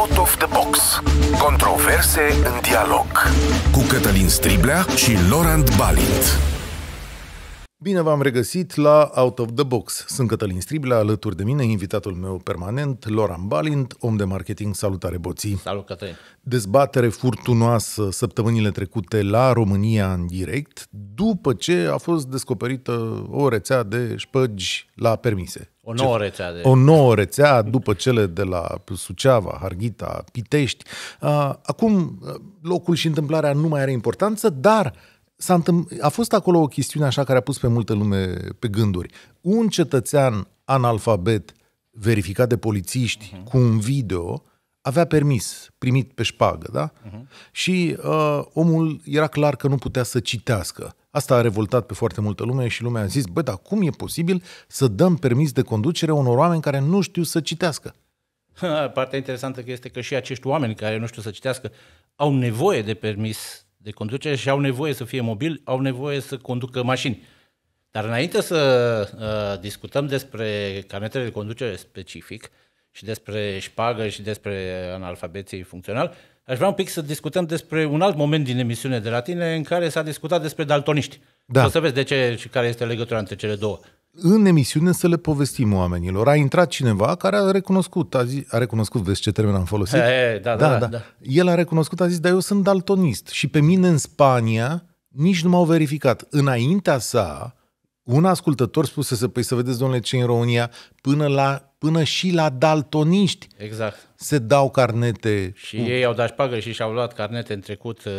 Out of the Box. Controverse în dialog. Cu Cătălin Striblea și Laurent Balint. Bine v-am regăsit la Out of the Box. Sunt Cătălin Striblea, alături de mine invitatul meu permanent, Laurent Balint, om de marketing. Salutare, Boții! Salut, Cătălin! Dezbatere furtunoasă săptămânile trecute la România în direct, după ce a fost descoperită o rețea de șpăgi la permise. O nouă rețea. De... O nouă rețea după cele de la Suceava, Harghita, Pitești. Acum, locul și întâmplarea nu mai are importanță, dar s-a întâm... a fost acolo o chestiune așa care a pus pe multă lume pe gânduri. Un cetățean analfabet verificat de polițiști uh-huh. cu un video avea permis primit pe șpagă, da? Uh-huh. Și uh, omul era clar că nu putea să citească. Asta a revoltat pe foarte multă lume și lumea a zis, bă, dar cum e posibil să dăm permis de conducere unor oameni care nu știu să citească? Partea interesantă este că și acești oameni care nu știu să citească au nevoie de permis de conducere și au nevoie să fie mobil, au nevoie să conducă mașini. Dar înainte să uh, discutăm despre carnetele de conducere specific, uh, și despre șpagă și despre analfabeții funcțional, aș vrea un pic să discutăm despre un alt moment din emisiune de la tine în care s-a discutat despre daltoniști. Da. O să vezi de ce și care este legătura între cele două. În emisiune să le povestim oamenilor. A intrat cineva care a recunoscut, a, zis, a recunoscut, vezi ce termen am folosit? da, da, da, da, da. El a recunoscut, a zis, dar eu sunt daltonist și pe mine în Spania nici nu m-au verificat. Înaintea sa, un ascultător spusese, păi să vedeți, domnule, ce în România, până, la, până și la daltoniști exact. se dau carnete. Și cu... ei au dat șpagă și și-au luat carnete în trecut uh,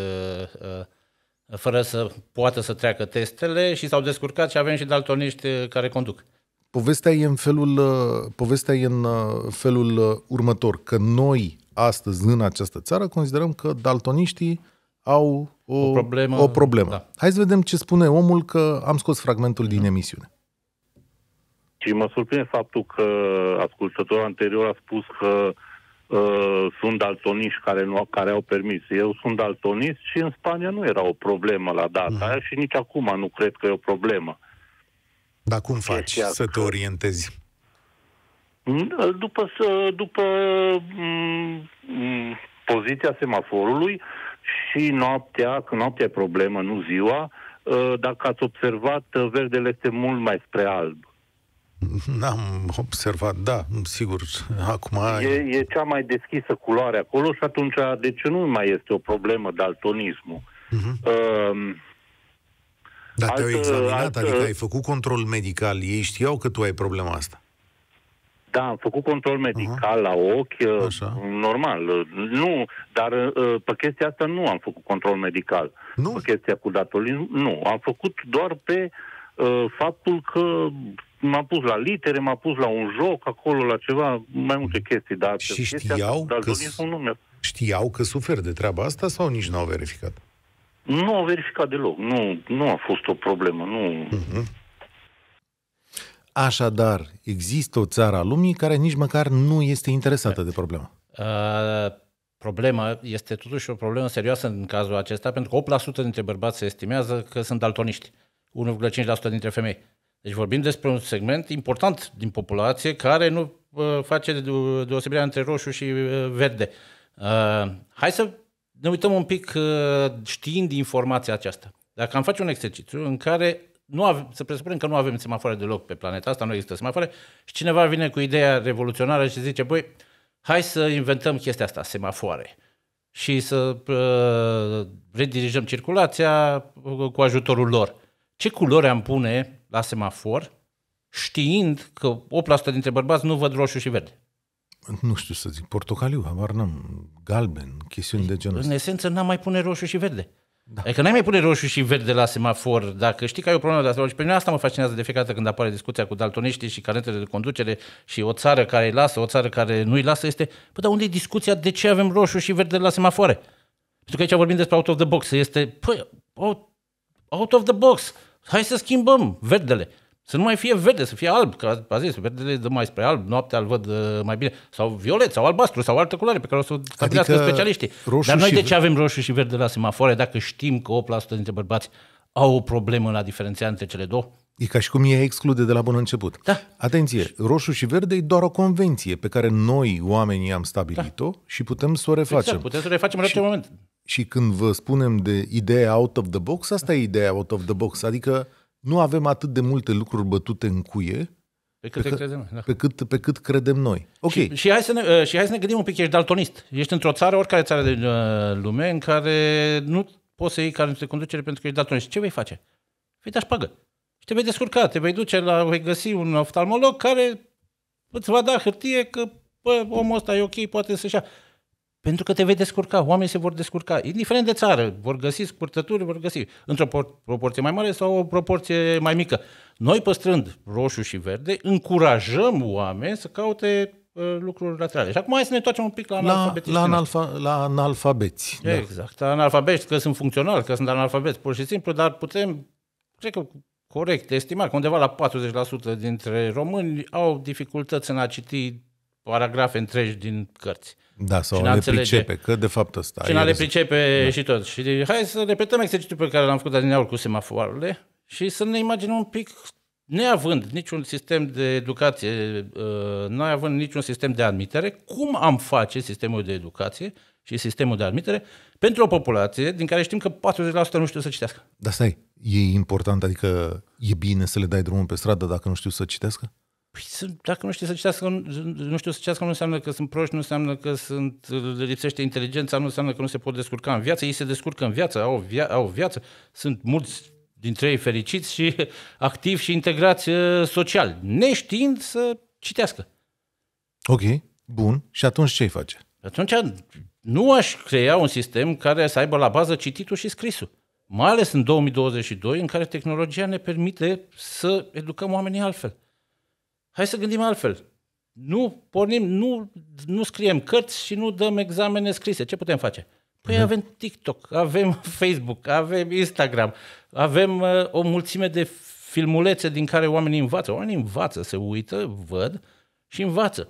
uh, fără să poată să treacă testele și s-au descurcat și avem și daltoniști uh, care conduc. Povestea e în felul, uh, povestea e în uh, felul următor, că noi astăzi în această țară considerăm că daltoniștii au o, o problemă. O problemă. Da. Hai să vedem ce spune omul că am scos fragmentul din da. emisiune. Și mă surprinde faptul că ascultătorul anterior a spus că uh, sunt daltoniști care, nu, care au permis. Eu sunt daltonist și în Spania nu era o problemă la data uh-huh. aia și nici acum nu cred că e o problemă. Dar cum deci, faci Chestia să te orientezi? După, după m- poziția semaforului, uh, și noaptea, că noaptea e problemă, nu ziua, uh, dacă ați observat, uh, verdele este mult mai spre alb. N-am observat, da, sigur, acum... E, e cea mai deschisă culoare acolo și atunci, de ce nu mai este o problemă daltonismul? Uh-huh. Uh, Dar te-au examinat, altă... adică ai făcut control medical, ei știau că tu ai problema asta. Da, am făcut control medical uh-huh. la ochi, uh, Așa. normal. Uh, nu, dar uh, pe chestia asta nu am făcut control medical. Nu? Pe chestia cu datolin, nu. Am făcut doar pe uh, faptul că m-a pus la litere, m-a pus la un joc, acolo la ceva, mai multe chestii. Dar și știau asta, că, nu știau că suferi de treaba asta sau nici nu au verificat? Nu au verificat deloc. Nu, nu a fost o problemă. Nu... Uh-huh. Așadar, există o țară a lumii care nici măcar nu este interesată de problemă. Uh, problema este totuși o problemă serioasă în cazul acesta, pentru că 8% dintre bărbați se estimează că sunt daltoniști, 1,5% dintre femei. Deci vorbim despre un segment important din populație care nu uh, face deosebirea între roșu și uh, verde. hai să ne uităm un pic știind informația aceasta. Dacă am face un exercițiu în care nu avem, să presupunem că nu avem semafoare deloc pe planeta asta, nu există semafoare, și cineva vine cu ideea revoluționară și zice, băi, hai să inventăm chestia asta, semafoare, și să uh, redirijăm circulația uh, cu ajutorul lor. Ce culori am pune la semafor știind că 8% dintre bărbați nu văd roșu și verde? Nu știu să zic, portocaliu, habar n-am, galben, chestiuni de genul ăsta. În esență n-am mai pune roșu și verde. Da. Adică n-ai mai pune roșu și verde la semafor dacă știi că ai o problemă de asta. Și pe mine asta mă fascinează de fiecare dată când apare discuția cu daltoniștii și calendele de conducere și o țară care îi lasă, o țară care nu îi lasă, este, păi dar unde e discuția de ce avem roșu și verde la semafoare? Pentru că aici vorbim despre out of the box. Este, păi, out of the box. Hai să schimbăm verdele. Să nu mai fie verde, să fie alb, că a zis, verdele dă mai spre alb, noaptea îl văd uh, mai bine, sau violet, sau albastru, sau altă culoare pe care o să o stabilească adică specialiștii. Dar noi de ce avem roșu și verde la semafoare dacă știm că 8% dintre bărbați au o problemă la diferenția între cele două? E ca și cum e exclude de la bun început. Da. Atenție, roșu și verde e doar o convenție pe care noi, oamenii, am stabilit-o da. și putem să o refacem. Exact, putem să o refacem în și... moment. Și când vă spunem de ideea out of the box, asta e ideea out of the box, adică nu avem atât de multe lucruri bătute în cuie pe cât, pe, cât, credem, da. pe, cât, pe cât credem noi. Okay. Și, și, hai să ne, uh, și hai să ne gândim un pic, ești daltonist. Ești într-o țară, oricare țară de uh, lume, în care nu poți să iei nu se conducere pentru că ești daltonist. Ce vei face? Vei da șpagă. Și te vei descurca, te vei duce la, vei găsi un oftalmolog care îți va da hârtie că bă, omul ăsta e ok, poate să-și ia. Pentru că te vei descurca, oamenii se vor descurca, indiferent de țară, vor găsi scurtături, vor găsi într-o proporție mai mare sau o proporție mai mică. Noi, păstrând roșu și verde, încurajăm oameni să caute uh, lucruri laterale. Și acum hai să ne întoarcem un pic la analfabeti. La, la, analfa, la analfabeți. Da. Exact, da. că sunt funcționali, că sunt analfabeti, pur și simplu, dar putem, cred că corect, estima că undeva la 40% dintre români au dificultăți în a citi paragrafe întregi din cărți. Da, sau le înțelege. pricepe, că de fapt ăsta... Cine le pricepe da. și tot. Și de, hai să repetăm exercițiul pe care l-am făcut adineaur cu semafoarele și să ne imaginăm un pic, neavând niciun sistem de educație, uh, noi având niciun sistem de admitere, cum am face sistemul de educație și sistemul de admitere pentru o populație din care știm că 40% nu știu să citească. Dar stai, e important, adică e bine să le dai drumul pe stradă dacă nu știu să citească? Păi, dacă nu știu să citească, nu știu să citească, nu înseamnă că sunt proști, nu înseamnă că sunt, le lipsește inteligența, nu înseamnă că nu se pot descurca în viață. Ei se descurcă în viață, au, via, au viață. Sunt mulți dintre ei fericiți și activi și integrați uh, social, neștiind să citească. Ok, bun. Și atunci ce îi face? Atunci nu aș crea un sistem care să aibă la bază cititul și scrisul. Mai ales în 2022, în care tehnologia ne permite să educăm oamenii altfel. Hai să gândim altfel. Nu pornim, nu, nu scriem cărți și nu dăm examene scrise. Ce putem face? Păi mhm. avem TikTok, avem Facebook, avem Instagram, avem uh, o mulțime de filmulețe din care oamenii învață. Oamenii învață, se uită, văd și învață.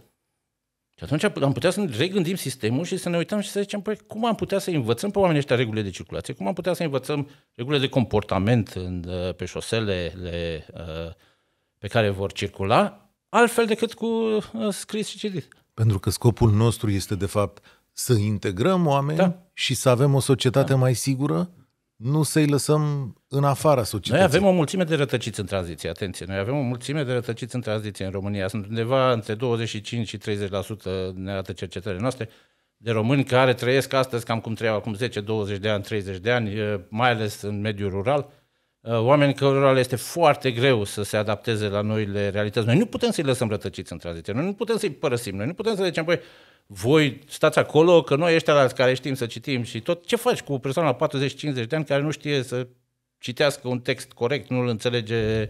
Și atunci am putea să regândim sistemul și să ne uităm și să zicem, păi, cum am putea să învățăm pe oamenii ăștia regulile de circulație, cum am putea să învățăm regulile de comportament în, uh, pe șoselele uh, pe care vor circula altfel decât cu uh, scris și citit. Pentru că scopul nostru este, de fapt, să integrăm oameni da. și să avem o societate da. mai sigură, nu să-i lăsăm în afara societății. Noi avem o mulțime de rătăciți în tranziție, atenție, noi avem o mulțime de rătăciți în tranziție în România. Sunt undeva între 25 și 30% ne arată cercetările noastre de români care trăiesc astăzi cam cum trăiau acum 10, 20 de ani, 30 de ani, eh, mai ales în mediul rural, Uh, oameni cărora le este foarte greu să se adapteze la noile realități. Noi nu putem să-i lăsăm rătăciți în tranziție, noi nu putem să-i părăsim, noi nu putem să le zicem, băi, voi stați acolo, că noi ăștia la care știm să citim și tot. Ce faci cu o persoană la 40-50 de ani care nu știe să citească un text corect, nu-l înțelege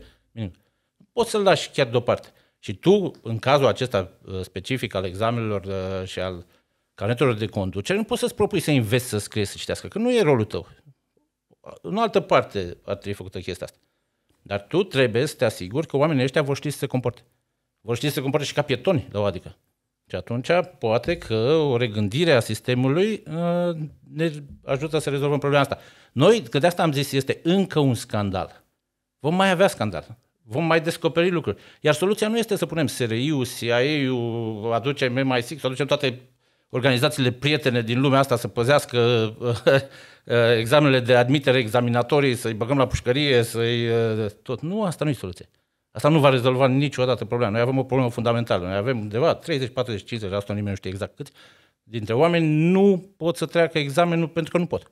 Poți să-l lași chiar deoparte. Și tu, în cazul acesta uh, specific al examenelor uh, și al canetelor de conducere, nu poți să-ți propui să înveți să scrie, să citească, că nu e rolul tău în altă parte ar trebui făcută chestia asta. Dar tu trebuie să te asiguri că oamenii ăștia vor ști să se comporte. Vor ști să se comporte și ca pietoni la o adică. Și atunci poate că o regândire a sistemului uh, ne ajută să rezolvăm problema asta. Noi, că de asta am zis, este încă un scandal. Vom mai avea scandal. Vom mai descoperi lucruri. Iar soluția nu este să punem SRI-ul, CIA-ul, aducem MI6, să aducem toate organizațiile prietene din lumea asta să păzească uh, uh, examenele de admitere examinatorii, să-i băgăm la pușcărie, să-i uh, tot. Nu, asta nu e soluție. Asta nu va rezolva niciodată problema. Noi avem o problemă fundamentală. Noi avem undeva 30, 40, 50%, asta nimeni nu știe exact câți, dintre oameni nu pot să treacă examenul pentru că nu pot.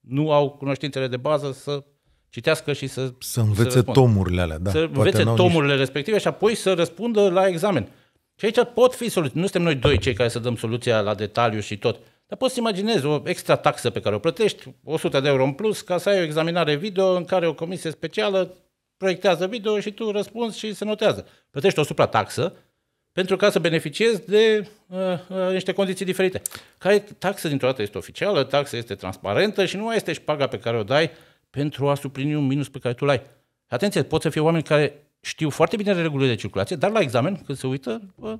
Nu au cunoștințele de bază să citească și să... Să învețe să tomurile alea, da. Să învețe tomurile niște... respective și apoi să răspundă la examen. Și aici pot fi soluții. Nu suntem noi doi cei care să dăm soluția la detaliu și tot. Dar poți să imaginezi o extra taxă pe care o plătești, 100 de euro în plus, ca să ai o examinare video în care o comisie specială proiectează video și tu răspunzi și se notează. Plătești o suprataxă pentru ca să beneficiezi de uh, uh, niște condiții diferite. Care taxă dintr-o dată este oficială, taxa este transparentă și nu mai este paga pe care o dai pentru a suplini un minus pe care tu l-ai. Atenție, pot să fie oameni care știu foarte bine regulile de circulație, dar la examen, când se uită, bă,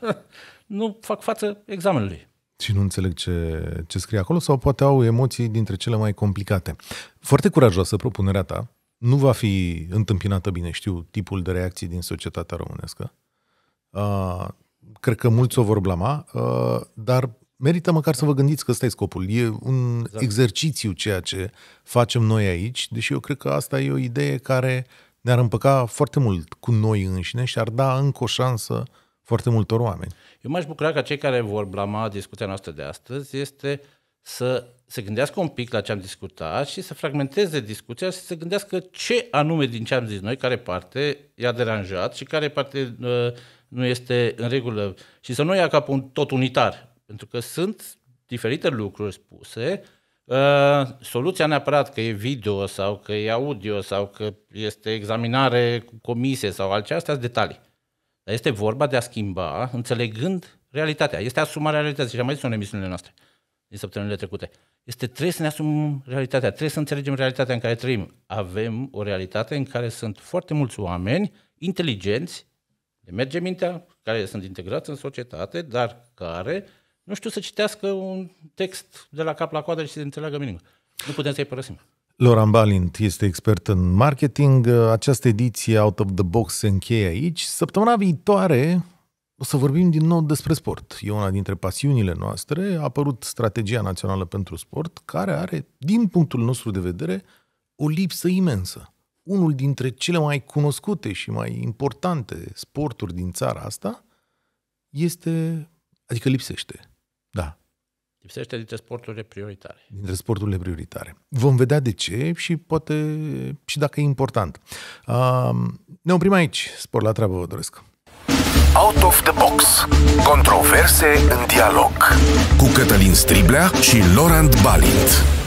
nu fac față examenului. Și nu înțeleg ce, ce scrie acolo sau poate au emoții dintre cele mai complicate. Foarte curajoasă propunerea ta. Nu va fi întâmpinată bine, știu, tipul de reacții din societatea românescă. Uh, cred că mulți o vor blama, uh, dar merită măcar să vă gândiți că ăsta e scopul. E un exact. exercițiu ceea ce facem noi aici, deși eu cred că asta e o idee care uh, ne-ar împăca foarte mult cu noi înșine și ar da încă o șansă foarte multor oameni. Eu m-aș bucura ca cei care vor blama discuția noastră de astăzi este să se gândească un pic la ce am discutat și să fragmenteze discuția și să se gândească ce anume din ce am zis noi, care parte i-a deranjat și care parte uh, nu este în regulă. Și să nu ia cap un tot unitar, pentru că sunt diferite lucruri spuse uh, Ă, soluția neapărat că e video sau că e audio sau că este examinare cu comise sau altceva, astea sunt detalii. Dar este vorba de a schimba înțelegând realitatea. Este asumarea realității. Și am mai zis în emisiunile noastre din săptămânile trecute. Este trebuie să ne asumăm realitatea, trebuie să înțelegem realitatea în care trăim. Avem o realitate în care sunt foarte mulți oameni inteligenți, le merge mintea, care sunt integrați în societate, dar care nu știu să citească un text de la cap la coadă și să înțeleagă minimul. Nu putem să-i părăsim. Loran Balint este expert în marketing. Această ediție Out of the Box se încheie aici. Săptămâna viitoare o să vorbim din nou despre sport. E una dintre pasiunile noastre. A apărut Strategia Națională pentru Sport, care are, din punctul nostru de vedere, o lipsă imensă. Unul dintre cele mai cunoscute și mai importante sporturi din țara asta este, adică lipsește. Da. Lipsește dintre sporturile prioritare. Dintre sporturile prioritare. Vom vedea de ce și poate și dacă e important. Uh, ne oprim aici. Spor la treabă, vă doresc. Out of the Box. Controverse în dialog. Cu Cătălin Striblea și Laurent Balint.